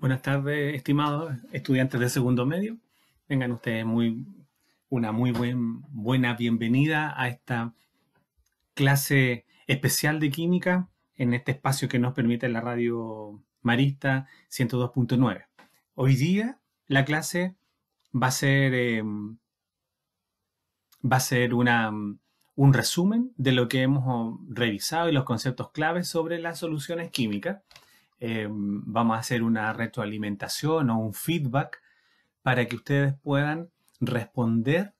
Buenas tardes, estimados estudiantes de segundo medio. Vengan ustedes muy, una muy buena bienvenida a esta clase especial de química en este espacio que nos permite la radio Marista 102.9. Hoy día la clase va a ser, em, va a ser un resumen de lo que hemos revisado y los conceptos claves sobre las soluciones químicas Em, vamos a hacer una retroalimentación o un feedback para que ustedes puedan responder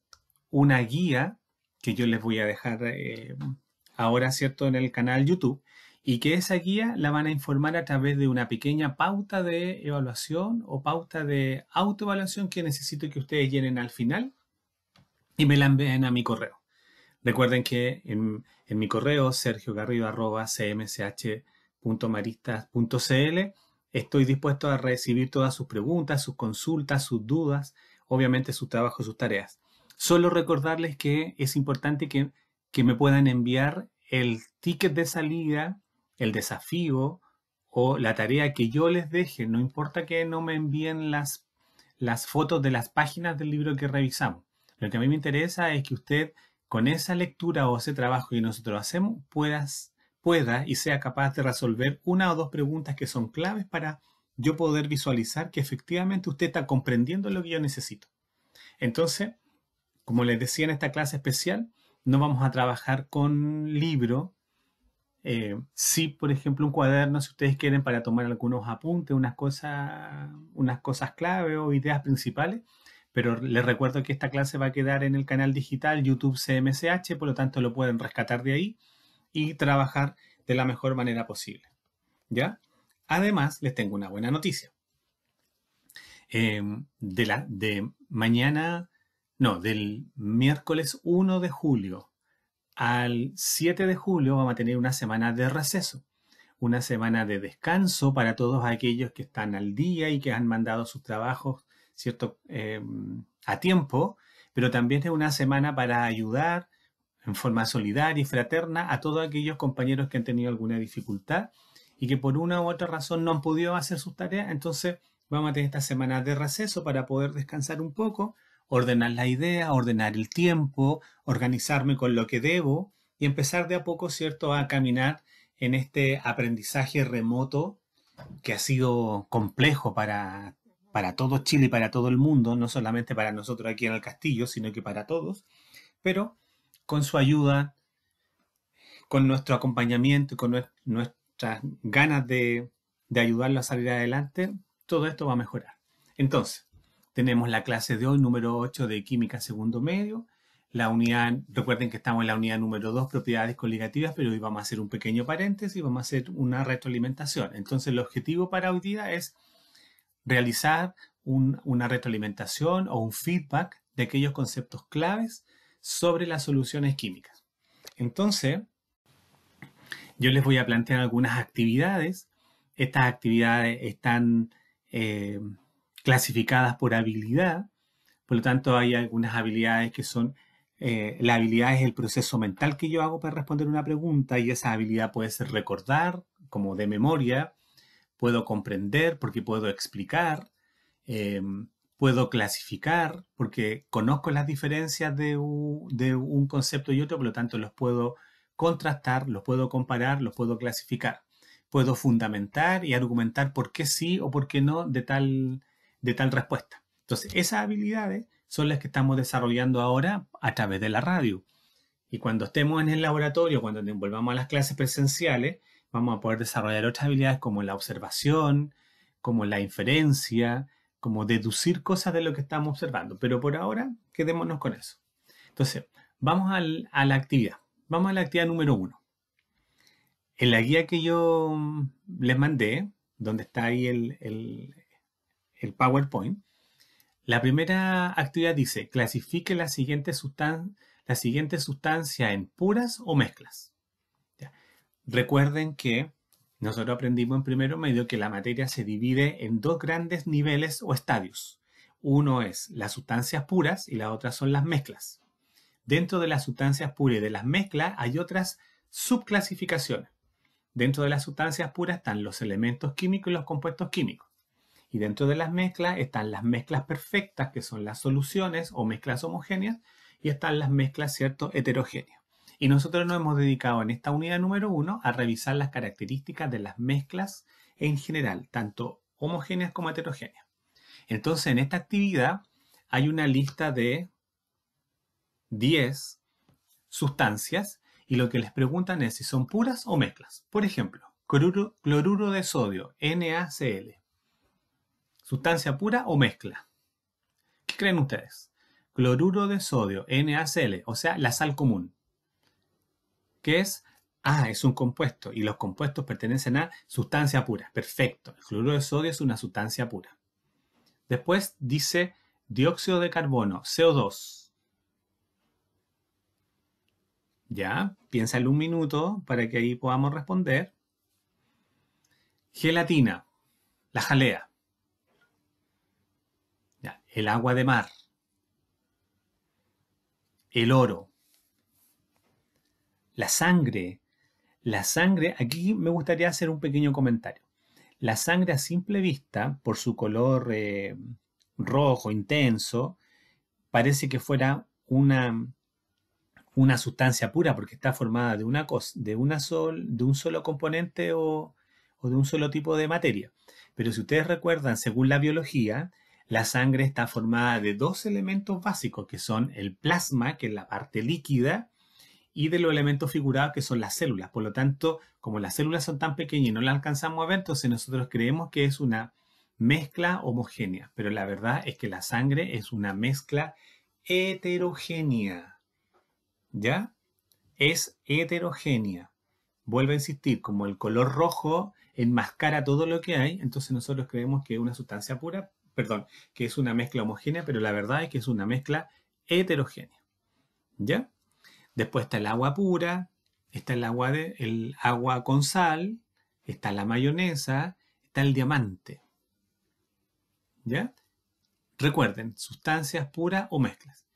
una guía que yo les voy a dejar em, ahora, ¿cierto?, en el canal YouTube y que esa guía la van a informar a través de una pequeña pauta de evaluación o pauta de autoevaluación que necesito que ustedes llenen al final y me la envíen a mi correo. Recuerden que en, mi correo cmsh .maristas.cl Estoy dispuesto a recibir todas sus preguntas, sus consultas, sus dudas, obviamente su trabajo, sus tareas. Solo recordarles que es importante que, que me puedan enviar el ticket de salida, el desafío o la tarea que yo les deje. No importa que no me envíen las, las fotos de las páginas del libro que revisamos. Lo que a mí me interesa es que usted con esa lectura o ese trabajo que nosotros hacemos puedas pueda y sea capaz de resolver una o dos preguntas que son claves para yo poder visualizar que efectivamente usted está comprendiendo lo que yo necesito. Entonces, como les decía en esta clase especial, no vamos a trabajar con libro. Eh, sí, por ejemplo, un cuaderno, si ustedes quieren, para tomar algunos apuntes, unas cosas, unas cosas clave o ideas principales. Pero les recuerdo que esta clase va a quedar en el canal digital YouTube CMCH, por lo tanto lo pueden rescatar de ahí y trabajar de la mejor manera posible. ¿Ya? Además, les tengo una buena noticia. Em, de, la, de mañana, no, del miércoles 1 de julio al 7 de julio vamos a tener una semana de receso, una semana de descanso para todos aquellos que están al día y que han mandado sus trabajos ¿cierto? Em, a tiempo, pero también es una semana para ayudar en forma solidaria y fraterna a todos aquellos compañeros que han tenido alguna dificultad y que por una u otra razón no han podido hacer sus tareas. Entonces vamos a tener esta semana de receso para poder descansar un poco, ordenar la idea, ordenar el tiempo, organizarme con lo que debo y empezar de a poco, ¿cierto?, a caminar en este aprendizaje remoto que ha sido complejo para, para todo Chile y para todo el mundo, no solamente para nosotros aquí en el castillo, sino que para todos. Pero con su ayuda, con nuestro acompañamiento con nuestras ganas de, ayudarlo a salir adelante, todo esto va a mejorar. Entonces, tenemos la clase de hoy número 8 de química segundo medio. La unidad, recuerden que estamos en la unidad número 2, propiedades coligativas, pero hoy vamos a hacer un pequeño paréntesis, vamos a hacer una retroalimentación. Entonces, el objetivo para hoy día es realizar una retroalimentación o un feedback de aquellos conceptos claves sobre las soluciones químicas. Entonces, yo les voy a plantear algunas actividades. Estas actividades están eh, clasificadas por habilidad. Por lo tanto, hay algunas habilidades que son... Eh, la habilidad es el proceso mental que yo hago para responder una pregunta y esa habilidad puede ser recordar, como de memoria. Puedo comprender porque puedo explicar. Eh, puedo clasificar porque conozco las diferencias de un, de un concepto y otro, por lo tanto los puedo contrastar, los puedo comparar, los puedo clasificar. Puedo fundamentar y argumentar por qué sí o por qué no de tal, de tal respuesta. Entonces, esas habilidades son las que estamos desarrollando ahora a través de la radio. Y cuando estemos en el laboratorio, cuando nos envolvamos a las clases presenciales, vamos a poder desarrollar otras habilidades como la observación, como la inferencia, como deducir cosas de lo que estamos observando. Pero por ahora, quedémonos con eso. Entonces, vamos a la actividad. Vamos a la actividad número uno. En la guía que yo mm, les mandé, donde está ahí el, PowerPoint, la primera actividad dice, clasifique la siguiente, sustancia en puras o mezclas. Recuerden que nosotros aprendimos en primero medio que la materia se divide en dos grandes niveles o estadios. Uno es las sustancias puras y la otra son las mezclas. Dentro de las sustancias puras y de las mezclas hay otras subclasificaciones. Dentro de las sustancias puras están los elementos químicos y los compuestos químicos. Y dentro de las mezclas están las mezclas perfectas, que son las soluciones o mezclas homogéneas, y están las mezclas, ¿cierto?, heterogéneas. Y nosotros nos hemos dedicado en esta unidad número uno a revisar las características de las mezclas en general, tanto homogéneas como heterogéneas. Entonces, en esta actividad hay una lista de 10 sustancias y lo que les preguntan es si son puras o mezclas. Por ejemplo, cloruro de sodio, NaCl. ¿Sustancia pura o mezcla? ¿Qué creen ustedes? Cloruro de sodio, NaCl, o sea, la sal común que es, ah, es un compuesto y los compuestos pertenecen a sustancia pura. Perfecto, el cloruro de sodio es una sustancia pura. Después dice dióxido de carbono, CO2. Ya, piénsalo un minuto para que ahí podamos responder. Gelatina, la jalea. el agua de mar. El oro. La sangre. La sangre, aquí me gustaría hacer un pequeño comentario. La sangre a simple vista, por su color eh, rojo intenso, parece que fuera una, una sustancia pura porque está formada de, una de, una sol, de un solo componente o, o de un solo tipo de materia. Pero si ustedes recuerdan, según la biología, la sangre está formada de dos elementos básicos, que son el plasma, que es la parte líquida, y de los elementos figurados que son las células. Por lo tanto, como las células son tan pequeñas y no las alcanzamos a ver, entonces nosotros creemos que es una mezcla homogénea, pero la verdad es que la sangre es una mezcla heterogénea. ¿Ya? Es heterogénea. Vuelvo a insistir, como el color rojo enmascara todo lo que hay, entonces nosotros creemos que es una sustancia pura, perdón, que es una mezcla homogénea, pero la verdad es que es una mezcla heterogénea. ¿Ya? Después está el agua pura, está el agua, de, el agua con sal, está la mayonesa, está el diamante. ¿Ya? Recuerden, sustancias puras o mezclas.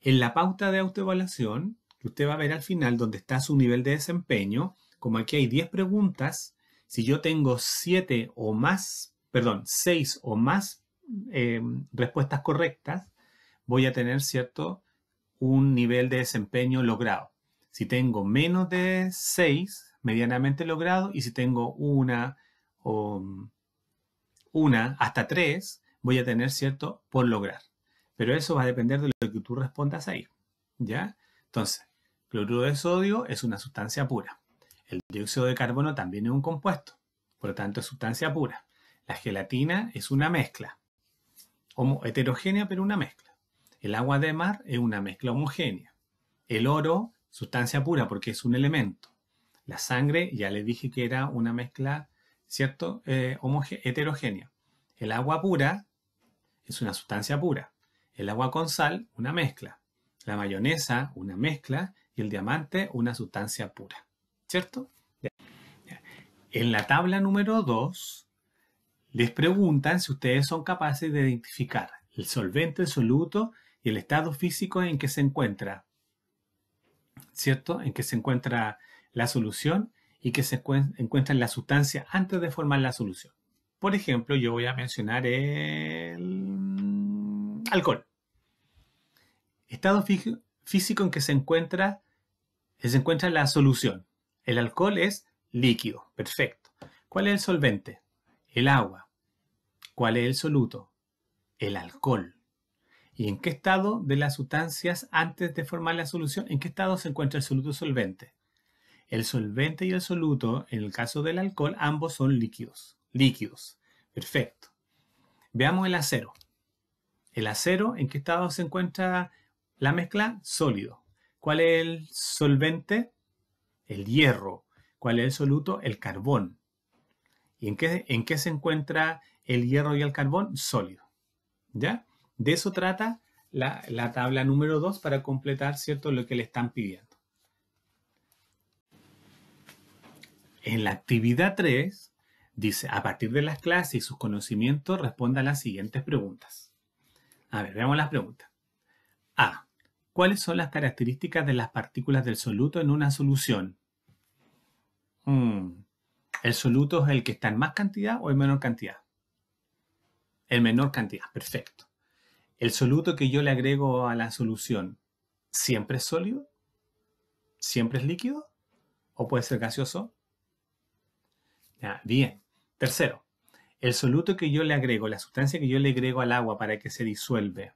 En la pauta de autoevaluación, que usted va a ver al final donde está su nivel de desempeño, como aquí hay 10 preguntas, si yo tengo 7 o más, perdón, 6 o más eh, respuestas correctas, voy a tener, ¿cierto? un nivel de desempeño logrado. Si tengo menos de 6, medianamente logrado, y si tengo una o una hasta 3, voy a tener cierto por lograr. Pero eso va a depender de lo que tú respondas ahí. ¿Ya? Entonces, cloruro de sodio es una sustancia pura. El dióxido de carbono también es un compuesto, por lo tanto es sustancia pura. La gelatina es una mezcla, heterogénea pero una mezcla. El agua de mar es una mezcla homogénea. El oro, sustancia pura porque es un elemento. La sangre, ya les dije que era una mezcla, ¿cierto? Eh, heterogénea. El agua pura es una sustancia pura. El agua con sal, una mezcla. La mayonesa, una mezcla. Y el diamante, una sustancia pura. ¿Cierto? En la tabla número 2, les preguntan si ustedes son capaces de identificar el solvente, el soluto y el estado físico en que se encuentra, ¿cierto? En que se encuentra la solución y que se encuentra la sustancia antes de formar la solución. Por ejemplo, yo voy a mencionar el alcohol. Estado físico en que se encuentra, se encuentra la solución. El alcohol es líquido, perfecto. ¿Cuál es el solvente? El agua. ¿Cuál es el soluto? El alcohol. ¿Y en qué estado de las sustancias antes de formar la solución? ¿En qué estado se encuentra el soluto solvente? El solvente y el soluto, en el caso del alcohol, ambos son líquidos. Líquidos. Perfecto. Veamos el acero. El acero, ¿en qué estado se encuentra la mezcla? Sólido. ¿Cuál es el solvente? El hierro. ¿Cuál es el soluto? El carbón. ¿Y en qué, en qué se encuentra el hierro y el carbón? Sólido. ¿Ya? De eso trata la, tabla número 2 para completar ¿cierto? lo que le están pidiendo. En la actividad 3 dice, a partir de las clases y sus conocimientos, responda a las siguientes preguntas. A ver, veamos las preguntas. A. ¿Cuáles son las características de las partículas del soluto en una solución? Hmm, ¿El soluto es el que está en más cantidad o en menor cantidad? En menor cantidad, perfecto. ¿El soluto que yo le agrego a la solución siempre es sólido? ¿Siempre es líquido? ¿O puede ser gaseoso? bien. Tercero, el soluto que yo le agrego, la sustancia que yo le agrego al agua para que se disuelve,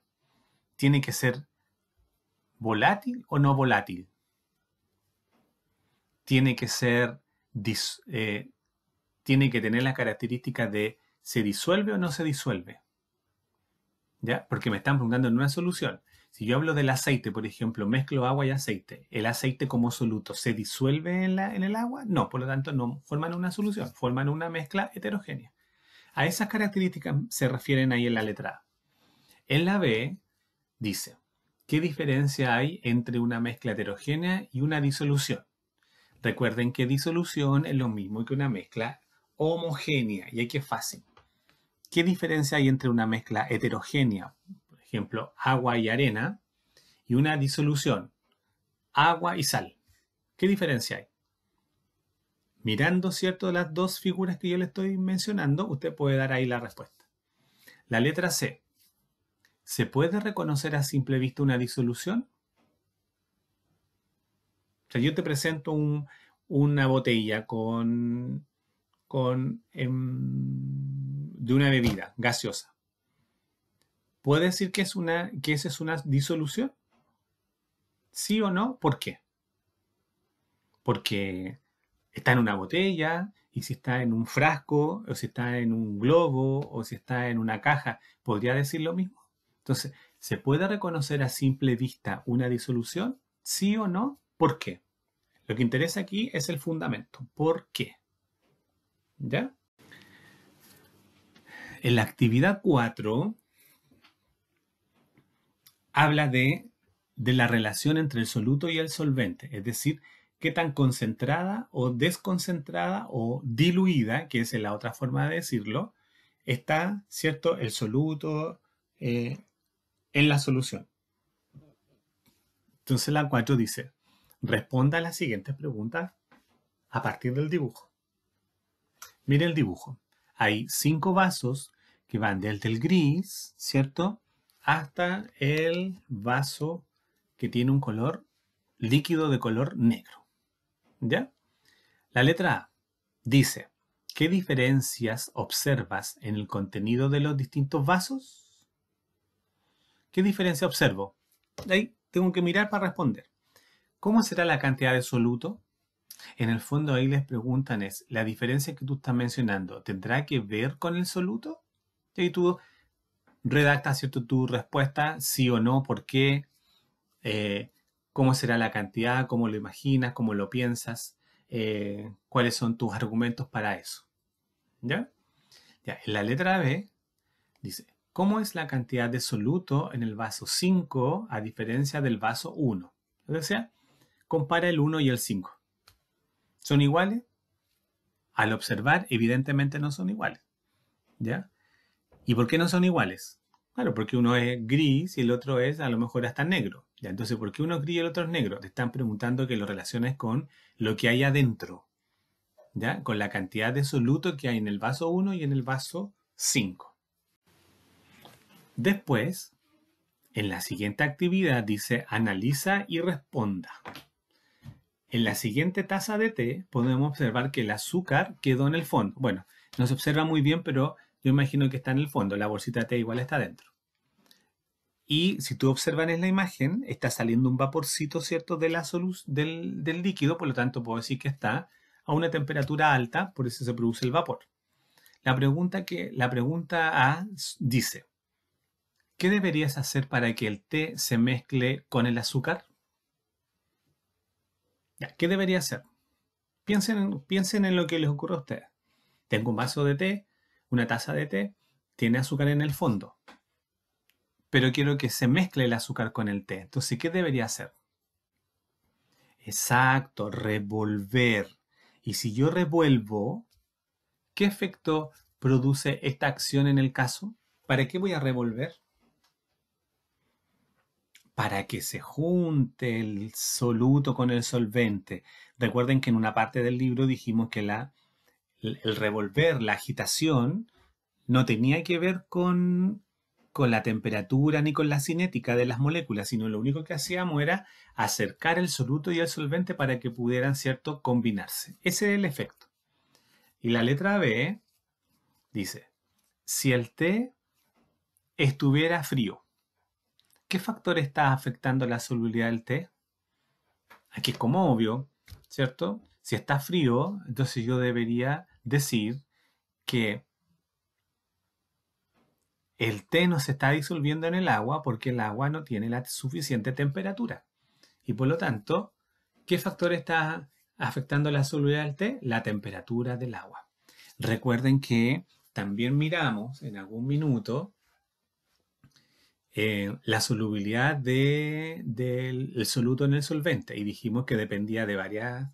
¿tiene que ser volátil o no volátil? Tiene que ser, eh, tiene que tener la característica de se disuelve o no se disuelve. ¿ya? Porque me están preguntando en una solución. Si yo hablo del aceite, por ejemplo, mezclo agua y aceite, ¿el aceite como soluto se disuelve en, el agua? No, por lo tanto no forman una solución, forman una mezcla heterogénea. A esas características se refieren ahí en la letra A. En la B dice, ¿qué diferencia hay entre una mezcla heterogénea y una disolución? Recuerden que disolución es lo mismo que una mezcla homogénea y hay que fácil. ¿Qué diferencia hay entre una mezcla heterogénea, por ejemplo, agua y arena, y una disolución, agua y sal? ¿Qué diferencia hay? Mirando, ¿cierto?, las dos figuras que yo le estoy mencionando, usted puede dar ahí la respuesta. La letra C. ¿Se puede reconocer a simple vista una disolución? O sea, yo te presento una botella con, con em, de una bebida gaseosa, ¿puede decir que, es una, que esa es una disolución? ¿Sí o no? ¿Por qué? Porque está en una botella, y si está en un frasco, o si está en un globo, o si está en una caja, ¿podría decir lo mismo? Entonces, ¿se puede reconocer a simple vista una disolución? ¿Sí o no? ¿Por qué? Lo que interesa aquí es el fundamento. ¿Por qué? ¿Ya? En la actividad 4 habla de, la relación entre el soluto y el solvente, es decir, qué tan concentrada o desconcentrada o diluida, que es la otra forma de decirlo, está, ¿cierto?, el soluto eh, en la solución. Entonces la 4 dice, responda a las siguientes preguntas a partir del dibujo. Mire el dibujo hay cinco vasos que van desde el gris, ¿cierto? Hasta el vaso que tiene un color líquido de color negro. ¿Ya? La letra A dice, ¿qué diferencias observas en el contenido de los distintos vasos? ¿Qué diferencia observo? Ahí tengo que mirar para responder. ¿Cómo será la cantidad de soluto? En el fondo ahí les preguntan es, ¿la diferencia que tú estás mencionando tendrá que ver con el soluto? Y tú redactas tu respuesta, sí o no, por qué, eh, cómo será la cantidad, cómo lo imaginas, cómo lo piensas, eh, cuáles son tus argumentos para eso. ya en la letra B dice, ¿cómo es la cantidad de soluto en el vaso 5 a diferencia del vaso 1? O sea, compara el 1 y el 5. ¿Son iguales? Al observar, evidentemente no son iguales. ¿Ya? ¿Y por qué no son iguales? Claro, porque uno es gris y el otro es a lo mejor hasta negro. ¿ya? Entonces, ¿por qué uno es gris y el otro es negro? Te están preguntando que lo relaciones con lo que hay adentro. ¿Ya? Con la cantidad de soluto que hay en el vaso 1 y en el vaso 5. Después, en la siguiente actividad dice analiza y responda. En la siguiente taza de té podemos observar que el azúcar quedó en el fondo. Bueno, no se observa muy bien, pero yo imagino que está en el fondo. La bolsita de té igual está dentro. Y si tú observas en la imagen, está saliendo un vaporcito, ¿cierto?, de la del, del líquido, por lo tanto puedo decir que está a una temperatura alta, por eso se produce el vapor. La pregunta, que, la pregunta A dice, ¿qué deberías hacer para que el té se mezcle con el azúcar? ¿Qué debería hacer? Piensen, piensen en lo que les ocurre a ustedes. Tengo un vaso de té, una taza de té, tiene azúcar en el fondo, pero quiero que se mezcle el azúcar con el té. Entonces, ¿qué debería hacer? Exacto, revolver. Y si yo revuelvo, ¿qué efecto produce esta acción en el caso? ¿Para qué voy a revolver? para que se junte el soluto con el solvente. Recuerden que en una parte del libro dijimos que la, el revolver, la agitación, no tenía que ver con, con la temperatura ni con la cinética de las moléculas, sino lo único que hacíamos era acercar el soluto y el solvente para que pudieran, ¿cierto?, combinarse. Ese es el efecto. Y la letra B dice, si el té estuviera frío, ¿Qué factor está afectando la solubilidad del té? Aquí como obvio, ¿cierto? Si está frío, entonces yo debería decir que el té no se está disolviendo en el agua porque el agua no tiene la suficiente temperatura. Y por lo tanto, ¿qué factor está afectando la solubilidad del té? La temperatura del agua. Recuerden que también miramos en algún minuto eh, la solubilidad del soluto en el solvente y dijimos que dependía de, varias,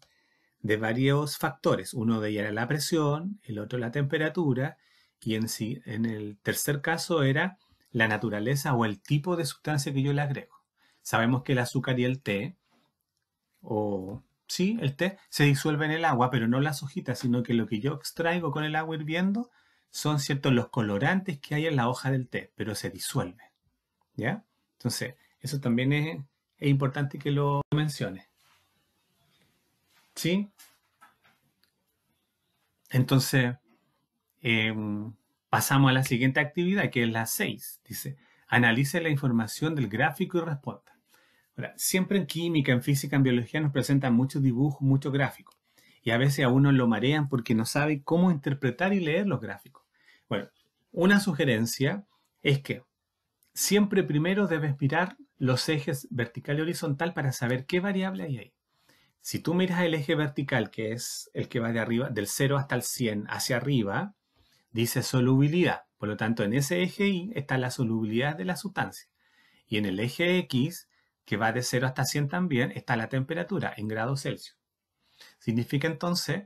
de varios factores. Uno de ellos era la presión, el otro la temperatura y en, sí, en el tercer caso era la naturaleza o el tipo de sustancia que yo le agrego. Sabemos que el azúcar y el té, o sí, el té, se disuelven en el agua, pero no las hojitas, sino que lo que yo extraigo con el agua hirviendo son ciertos los colorantes que hay en la hoja del té, pero se disuelven ¿Ya? Entonces, eso también es, importante que lo mencione. ¿Sí? Entonces, em, pasamos a la siguiente actividad, que es la 6. Dice, analice la información del gráfico y responda. Ahora, siempre en química, en física, en biología nos presentan muchos dibujos, muchos gráficos. Y a veces a uno lo marean porque no sabe cómo interpretar y leer los gráficos. Bueno, una sugerencia es que siempre primero debes mirar los ejes vertical y horizontal para saber qué variable hay ahí. Si tú miras el eje vertical, que es el que va de arriba, del 0 hasta el 100 hacia arriba, dice solubilidad. Por lo tanto, en ese eje Y está la solubilidad de la sustancia. Y en el eje X, que va de 0 hasta 100 también, está la temperatura en grados Celsius. Significa entonces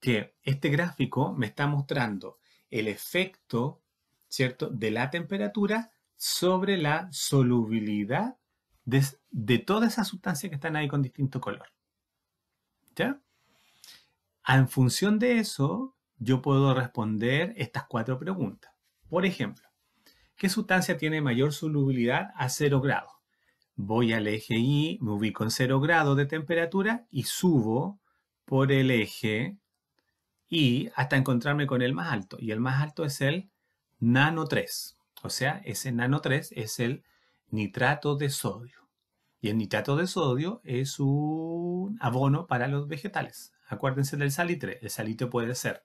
que este gráfico me está mostrando el efecto, ¿cierto?, de la temperatura sobre la solubilidad de, todas esas sustancias que están ahí con distinto color. ¿Ya? En función de eso, yo puedo responder estas cuatro preguntas. Por ejemplo, ¿qué sustancia tiene mayor solubilidad a cero grados? Voy al eje Y, me ubico en 0 grados de temperatura y subo por el eje Y hasta encontrarme con el más alto. Y el más alto es el nano 3. O sea, ese nano 3 es el nitrato de sodio. Y el nitrato de sodio es un abono para los vegetales. Acuérdense del salitre. El salitre puede ser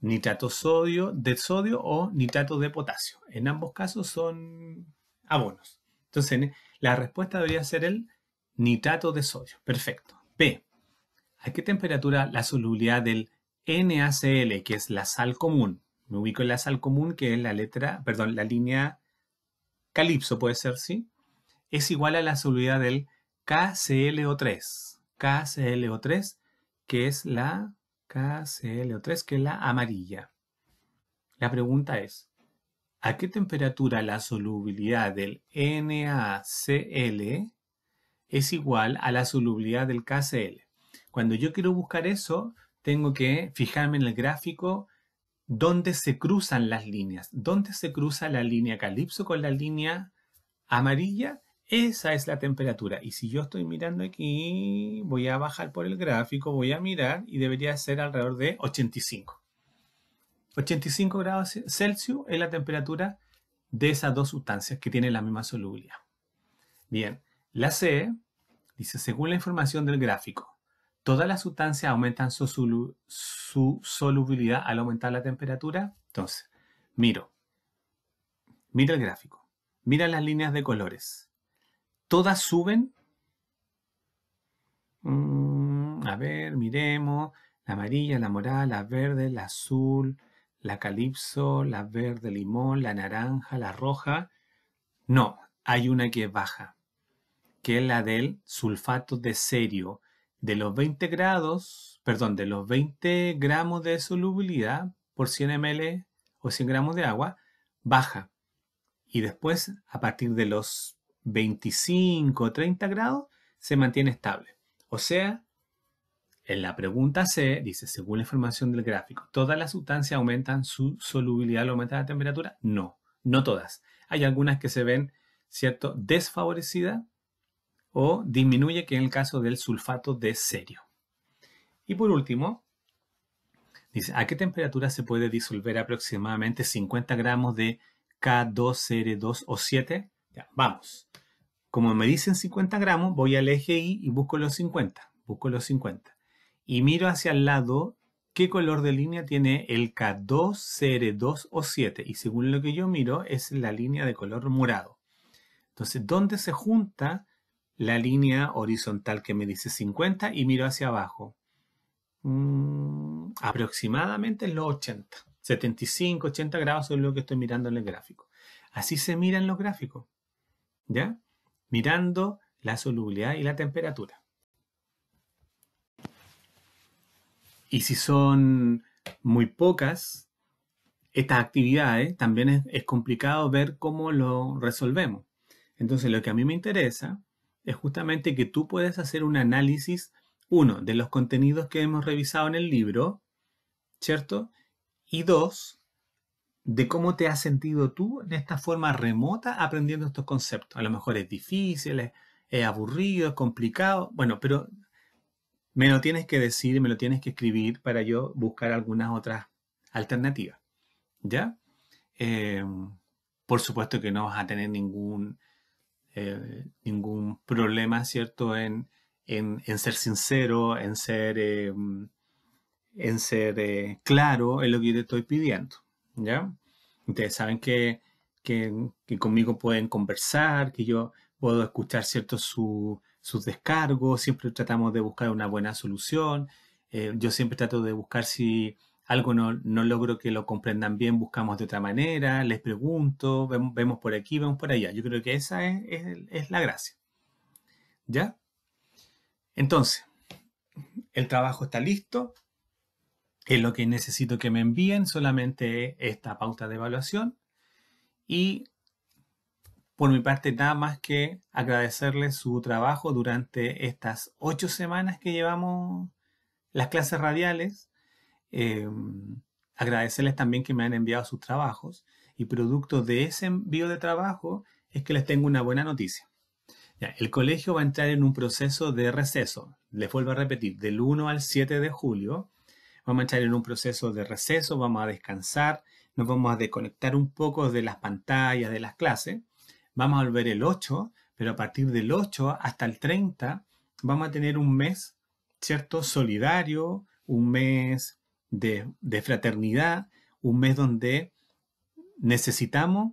nitrato sodio, de sodio o nitrato de potasio. En ambos casos son abonos. Entonces, la respuesta debería ser el nitrato de sodio. Perfecto. B. ¿A qué temperatura la solubilidad del NaCl, que es la sal común, me ubico en la sal común, que es la letra, perdón, la línea calipso, puede ser, ¿sí? Es igual a la solubilidad del KClO3. KClO3, que es la KClO3, que es la amarilla. La pregunta es, ¿a qué temperatura la solubilidad del NaCl es igual a la solubilidad del KCl? Cuando yo quiero buscar eso, tengo que fijarme en el gráfico dónde se cruzan las líneas, dónde se cruza la línea calipso con la línea amarilla, esa es la temperatura. Y si yo estoy mirando aquí, voy a bajar por el gráfico, voy a mirar y debería ser alrededor de 85. 85 grados Celsius es la temperatura de esas dos sustancias que tienen la misma solubilidad. Bien, la C dice, según la información del gráfico, todas las sustancias aumentan su, solubilidad al aumentar la temperatura. Entonces, miro, mira el gráfico, mira las líneas de colores. Todas suben. Mm, a ver, miremos. La amarilla, la morada, la verde, la azul, la calipso, la verde limón, la naranja, la roja. No, hay una que baja, que es la del sulfato de serio de los 20 grados, perdón, de los 20 gramos de solubilidad por 100 ml o 100 gramos de agua, baja. Y después, a partir de los 25 o 30 grados, se mantiene estable. O sea, en la pregunta C dice, según la información del gráfico, ¿todas las sustancias aumentan su solubilidad al aumentar la temperatura? No, no todas. Hay algunas que se ven, ¿cierto?, desfavorecidas o disminuye, que en el caso del sulfato de serio. Y por último, dice, ¿a qué temperatura se puede disolver aproximadamente 50 gramos de K2CR2O7? vamos. Como me dicen 50 gramos, voy al eje Y y busco los 50. Busco los 50. Y miro hacia el lado qué color de línea tiene el K2CR2O7. Y según lo que yo miro, es la línea de color morado. Entonces, ¿dónde se junta la línea horizontal que me dice 50 y miro hacia abajo. Mm, aproximadamente los 80. 75, 80 grados es lo que estoy mirando en el gráfico. Así se miran los gráficos. ¿Ya? Mirando la solubilidad y la temperatura. Y si son muy pocas estas actividades, también es complicado ver cómo lo resolvemos. Entonces lo que a mí me interesa es justamente que tú puedes hacer un análisis, uno, de los contenidos que hemos revisado en el libro, ¿cierto? Y dos, de cómo te has sentido tú en esta forma remota aprendiendo estos conceptos. A lo mejor es difícil, es, aburrido, es complicado, bueno, pero me lo tienes que decir, me lo tienes que escribir para yo buscar algunas otras alternativas, ¿ya? Eh, por supuesto que no vas a tener ningún eh, ningún problema, ¿cierto?, en, ser sincero, en ser, eh, mm, en ser eh, claro en lo que yo te estoy pidiendo, ¿ya? Ustedes saben que, que, conmigo pueden conversar, que yo puedo escuchar, ¿cierto?, sus descargos, siempre tratamos de buscar una buena solución, yo siempre trato de buscar si algo no, logro que lo comprendan bien, buscamos de otra manera, les pregunto, vemos, por aquí, vemos por allá. Yo creo que esa es, es la gracia. ¿Ya? Entonces, el trabajo está listo. Es lo que necesito que me envíen, solamente esta pauta de evaluación. Y por mi parte, nada más que agradecerles su trabajo durante estas ocho semanas que llevamos las clases radiales Em, agradecerles también que me han enviado sus trabajos y producto de ese envío de trabajo es que les tengo una buena noticia. el colegio va a entrar en un proceso de receso. Les vuelvo a repetir, del 1 al 7 de julio vamos a entrar en un proceso de receso, vamos a descansar, nos vamos a desconectar un poco de las pantallas, de las clases. Vamos a volver el 8, pero a partir del 8 hasta el 30 vamos a tener un mes, ¿cierto? Solidario, un mes de, fraternidad, un mes donde necesitamos,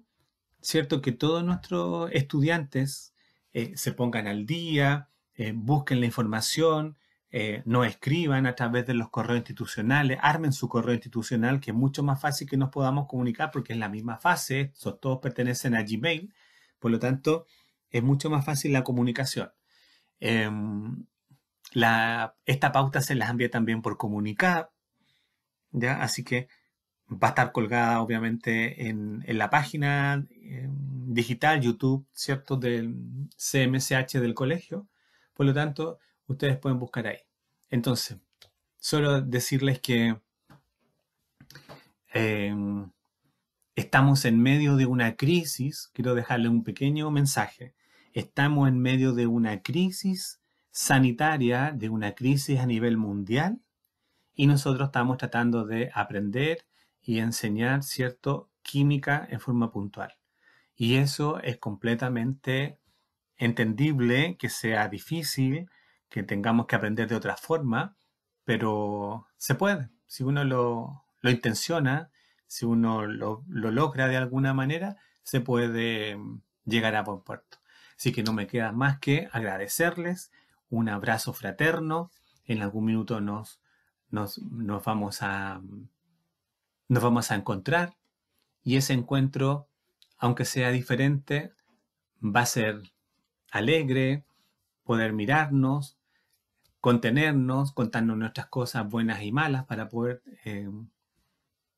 ¿cierto?, que todos nuestros estudiantes eh, se pongan al día, eh, busquen la información, no eh, nos escriban a través de los correos institucionales, armen su correo institucional, que es mucho más fácil que nos podamos comunicar porque es la misma fase, todos pertenecen a Gmail, por lo tanto, es mucho más fácil la comunicación. Em, esta pauta se las envía también por comunicar, Así que va a estar colgada obviamente en, la página eh, digital YouTube, ¿cierto? Del CMSH del colegio. Por lo tanto, ustedes pueden buscar ahí. Entonces, solo decirles que eh, estamos en medio de una crisis, quiero dejarles un pequeño mensaje. Estamos en medio de una crisis sanitaria, de una crisis a nivel mundial, y nosotros estamos tratando de aprender y enseñar, ¿cierto?, química en forma puntual. Y eso es completamente entendible, que sea difícil, que tengamos que aprender de otra forma, pero se puede. Si uno lo, intenciona, si uno lo, lo, logra de alguna manera, se puede mm, llegar a buen puerto. Así que no me queda más que agradecerles, un abrazo fraterno, en algún minuto nos nos, vamos a, nos vamos a encontrar y ese encuentro, aunque sea diferente, va a ser alegre, poder mirarnos, contenernos, contarnos nuestras cosas buenas y malas para poder eh,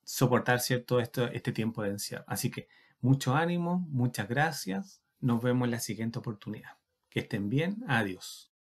soportar cierto esto, este tiempo de encierro. Así que mucho ánimo, muchas gracias. Nos vemos en la siguiente oportunidad. Que estén bien. Adiós.